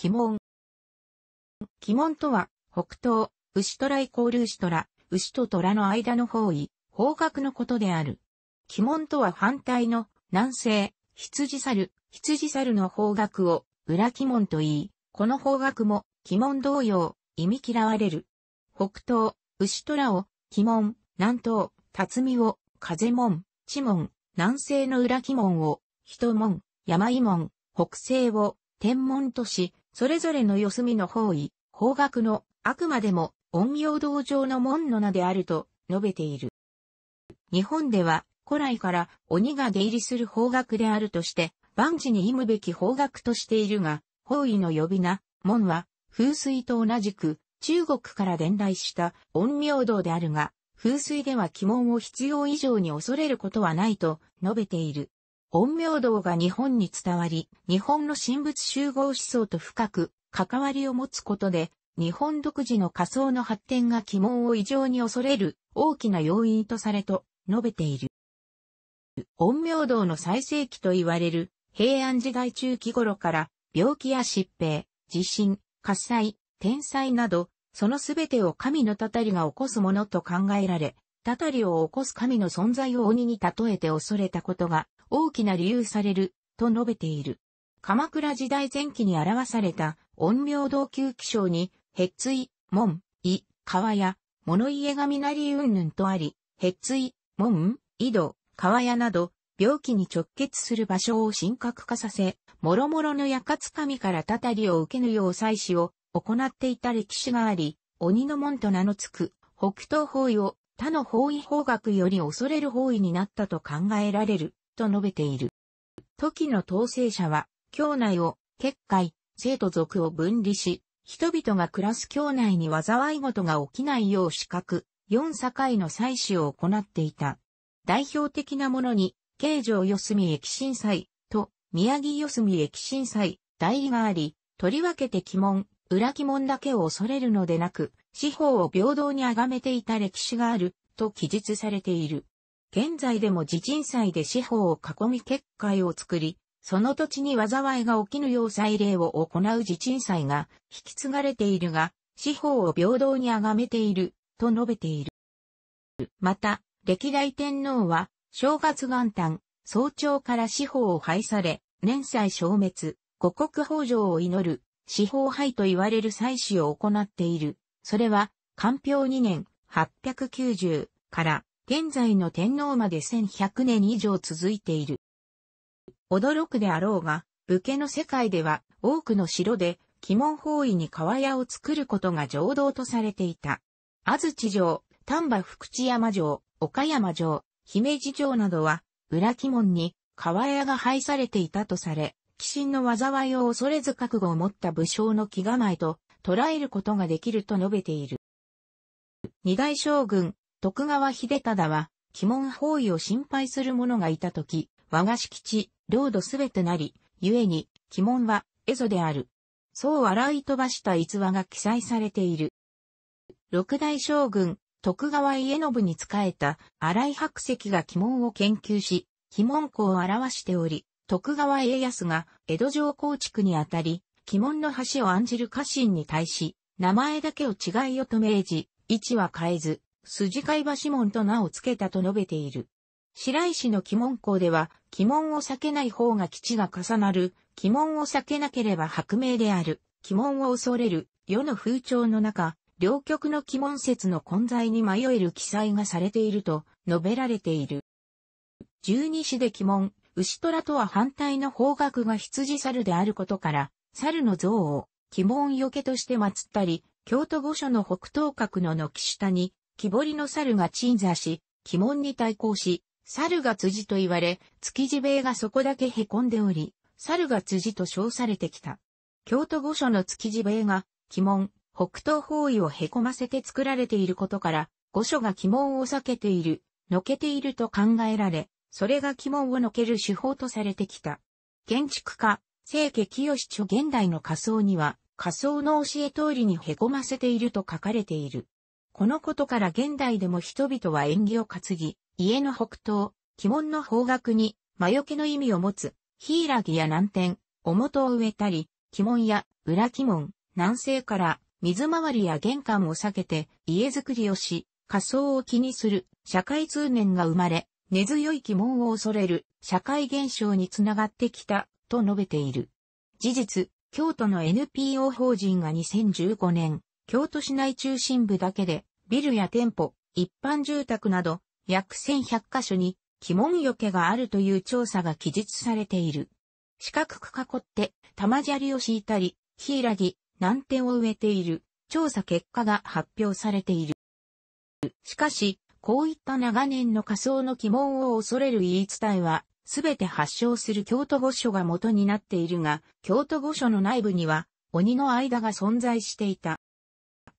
鬼門。鬼門とは、北東、牛虎イコール牛虎、牛と虎の間の方位、方角のことである。鬼門とは反対の南西、羊猿、羊猿の方角を裏鬼門と言い、この方角も鬼門同様、忌み嫌われる。北東、牛虎を鬼門、南東、辰巳を風門、地門、南西の裏鬼門を人門、山井門、北西を天門とし、それぞれの四隅の方位、方角の、あくまでも、陰陽道上の門の名であると述べている。日本では、古来から鬼が出入りする方角であるとして、万事に忌むべき方角としているが、方位の呼び名、門は、風水と同じく、中国から伝来した陰陽道であるが、風水では鬼門を必要以上に恐れることはないと述べている。陰陽道が日本に伝わり、日本の神仏集合思想と深く関わりを持つことで、日本独自の仮想の発展が鬼門を異常に恐れる大きな要因とされと述べている。陰陽道の最盛期と言われる平安時代中期頃から病気や疾病、地震、火災、天災など、そのすべてを神のたたりが起こすものと考えられ、たたりを起こす神の存在を鬼に例えて恐れたことが大きな理由される、と述べている。鎌倉時代前期に表された、陰陽同級気象に、へっつい、門、い、川や、物家雷云々とあり、へっつい、門、井戸、川屋など、病気に直結する場所を深刻化させ、諸々のやかつかみからたたりを受けぬよう祭祀を行っていた歴史があり、鬼の門と名のつく北東方位を他の方位方角より恐れる方位になったと考えられると述べている。時の統制者は、教内を、結界、生徒族を分離し、人々が暮らす教内に災い事が起きないよう資格、四境の祭祀を行っていた。代表的なものに、京城四隅駅震災と宮城四隅駅震災代理があり、とりわけて鬼門、裏鬼門だけを恐れるのでなく、司法を平等に崇めていた歴史がある、と記述されている。現在でも地鎮祭で四方を囲み結界を作り、その土地に災いが起きぬよう祭礼を行う地鎮祭が引き継がれているが、四方を平等に崇めている、と述べている。また、歴代天皇は、正月元旦、早朝から四方を廃され、年祭消滅、五国法上を祈る、四方廃と言われる祭祀を行っている。それは、官平2年、890から現在の天皇まで1100年以上続いている。驚くであろうが、武家の世界では多くの城で鬼門包囲に川屋を作ることが常道とされていた。安土城、丹波福知山城、岡山城、姫路城などは裏鬼門に川屋が配されていたとされ、鬼神の災いを恐れず覚悟を持った武将の気構えと捉えることができると述べている。二大将軍、徳川秀忠は、鬼門包囲を心配する者がいたとき、我が敷地、領土すべてなり、故に、鬼門は、蝦夷である。そう笑い飛ばした逸話が記載されている。六大将軍、徳川家信に仕えた荒井白石が鬼門を研究し、鬼門校を表しており、徳川家康が江戸城構築にあたり、鬼門の橋を案じる家臣に対し、名前だけを違いよと命じ、位置は変えず、筋貝橋門と名を付けたと述べている。白石の鬼門校では、鬼門を避けない方が基地が重なる、鬼門を避けなければ白明である、鬼門を恐れる、世の風潮の中、両極の鬼門説の混在に迷える記載がされていると述べられている。十二支で鬼門、牛虎とは反対の方角が羊猿であることから、猿の像を鬼門よけとして祀ったり、京都御所の北東角の軒下に木彫りの猿が鎮座し、鬼門に対抗し、猿が辻と言われ、築地塀がそこだけ凹んでおり、猿が辻と称されてきた。京都御所の築地塀が、鬼門、北東方位を凹ませて作られていることから、御所が鬼門を避けている、のけていると考えられ、それが鬼門をのける手法とされてきた。建築家、清家清著現代の仮想には、仮想の教え通りに凹ませていると書かれている。このことから現代でも人々は縁起を担ぎ、家の北東、鬼門の方角に、魔除けの意味を持つ、柊や南天、とを植えたり、鬼門や裏鬼門、南西から水回りや玄関を避けて家づくりをし、仮想を気にする社会通念が生まれ、根強い鬼門を恐れる社会現象につながってきたと述べている。事実、京都の NPO 法人が2015年、京都市内中心部だけでビルや店舗、一般住宅など、約1100カ所に、鬼門よけがあるという調査が記述されている。四角く囲って、玉砂利を敷いたり、ヒイラギ、南天を植えている、調査結果が発表されている。しかし、こういった長年の仮想の鬼門を恐れる言い伝えは、すべて発祥する京都御所が元になっているが、京都御所の内部には、鬼の間が存在していた。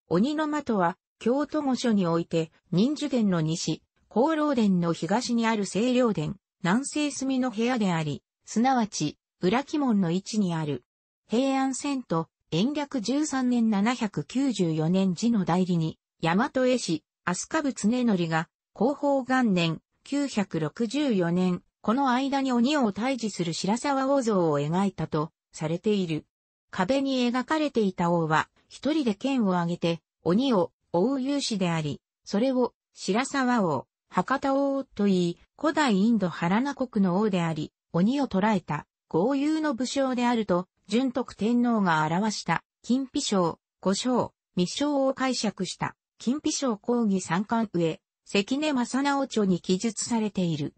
鬼の的は、京都御所において、忍樹殿の西、功労殿の東にある清涼殿、南西隅の部屋であり、すなわち、裏鬼門の位置にある。平安遷都、延暦13年794年時の代理に、大和絵師、飛鳥部常則が、広報元年、964年、この間に鬼を退治する白沢王像を描いたと、されている。壁に描かれていた王は、一人で剣を挙げて、鬼を大有氏であり、それを白沢王、博多王と言い、古代インド原名国の王であり、鬼を捕らえた、豪遊の武将であると、純徳天皇が表した、金飛章、五章、密章を解釈した、金飛章講義三巻上、関根正直著に記述されている。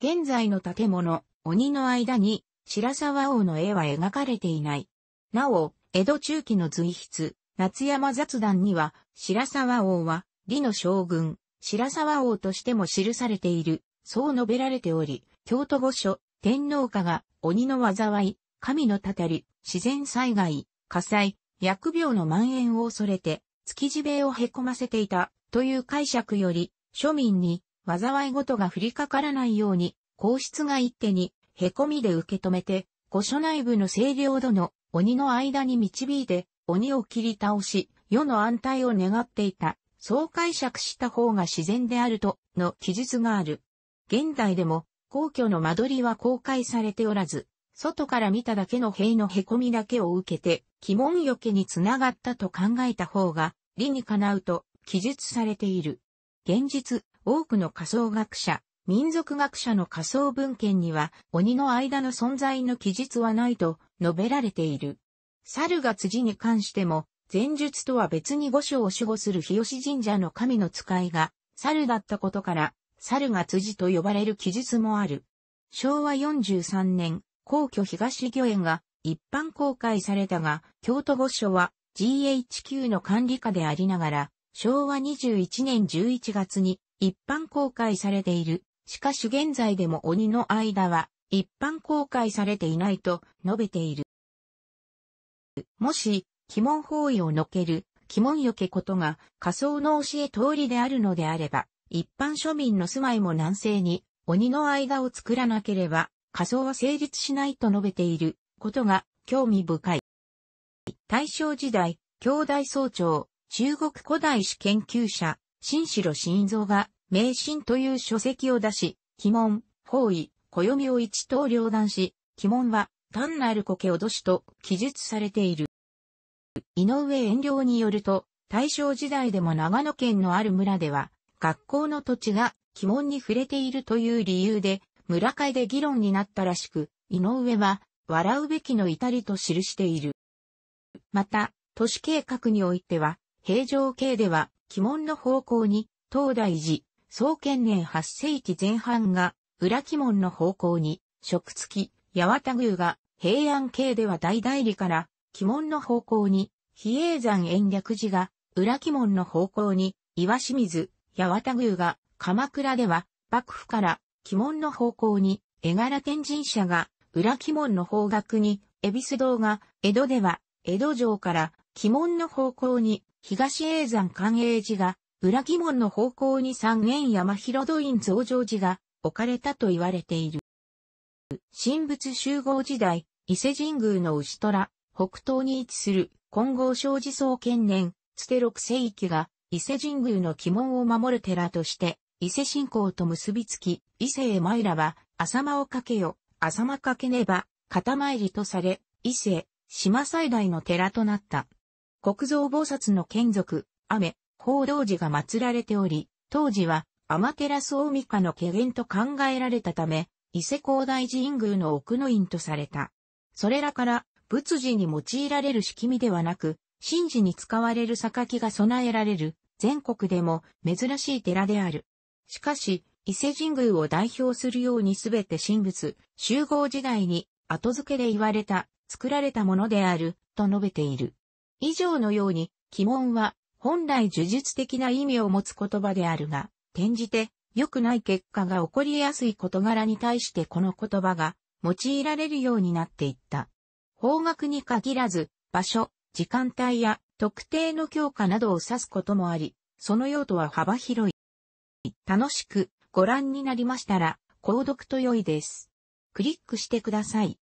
現在の建物、鬼の間に、白沢王の絵は描かれていない。なお、江戸中期の随筆、夏山雑談には、白沢王は、李の将軍、白沢王としても記されている、そう述べられており、京都御所、天皇家が、鬼の災い、神のたたり、自然災害、火災、疫病の蔓延を恐れて、築地塀をへこませていた、という解釈より、庶民に、災いごとが降りかからないように、皇室が一手に、へこみで受け止めて、御所内部の清涼殿、鬼の間に導いて、鬼を切り倒し、世の安泰を願っていた、そう解釈した方が自然であると、の記述がある。現代でも、皇居の間取りは公開されておらず、外から見ただけの塀の凹みだけを受けて、鬼門よけにつながったと考えた方が、理にかなうと、記述されている。現実、多くの仮想学者、民族学者の仮想文献には、鬼の間の存在の記述はないと述べられている。猿が辻に関しても、前述とは別に御所を守護する日吉神社の神の使いが、猿だったことから、猿が辻と呼ばれる記述もある。昭和43年、皇居東御苑が一般公開されたが、京都御所は GHQ の管理下でありながら、昭和21年11月に一般公開されている。しかし現在でも鬼の間は一般公開されていないと述べている。もし、鬼門包囲をのける、鬼門よけことが仮想の教え通りであるのであれば、一般庶民の住まいも南西に鬼の間を作らなければ仮想は成立しないと述べていることが興味深い。大正時代、兄弟総長、中国古代史研究者、新城新蔵が、迷信という書籍を出し、鬼門、方位、暦を一刀両断し、鬼門は単なる苔脅しと記述されている。井上遠慮によると、大正時代でも長野県のある村では、学校の土地が鬼門に触れているという理由で、村会で議論になったらしく、井上は、笑うべきの至りと記している。また、都市計画においては、平城系では、鬼門の方向に、東大寺、創建年8世紀前半が、裏鬼門の方向に、食付き、八幡宮が、平安系では大代理から、鬼門の方向に、比叡山延暦寺が、裏鬼門の方向に、岩清水、八幡宮が、鎌倉では、幕府から、鬼門の方向に、絵柄天神社が、裏鬼門の方角に、恵比寿堂が、江戸では、江戸城から、鬼門の方向に、東叡山寛永寺が、裏鬼門の方向に三円山広土院増上寺が置かれたと言われている。神仏集合時代、伊勢神宮の牛虎、北東に位置する金剛正寺総建年、つて六世紀が伊勢神宮の鬼門を守る寺として、伊勢信仰と結びつき、伊勢へ参らば、浅間をかけよ、浅間かけねば、片参りとされ、伊勢、島最大の寺となった。国蔵菩薩の眷属、雨、報道寺が祀られており、当時は、天照大御家の家元と考えられたため、伊勢広大寺院宮の奥の院とされた。それらから、仏寺に用いられる仕組みではなく、神事に使われる榊が備えられる、全国でも珍しい寺である。しかし、伊勢神宮を代表するようにすべて神仏、集合時代に後付けで言われた、作られたものである、と述べている。以上のように、鬼門は、本来呪術的な意味を持つ言葉であるが、転じて、良くない結果が起こりやすい事柄に対してこの言葉が用いられるようになっていった。方角に限らず、場所、時間帯や特定の教科などを指すこともあり、その用途は幅広い。楽しくご覧になりましたら、購読と良いです。クリックしてください。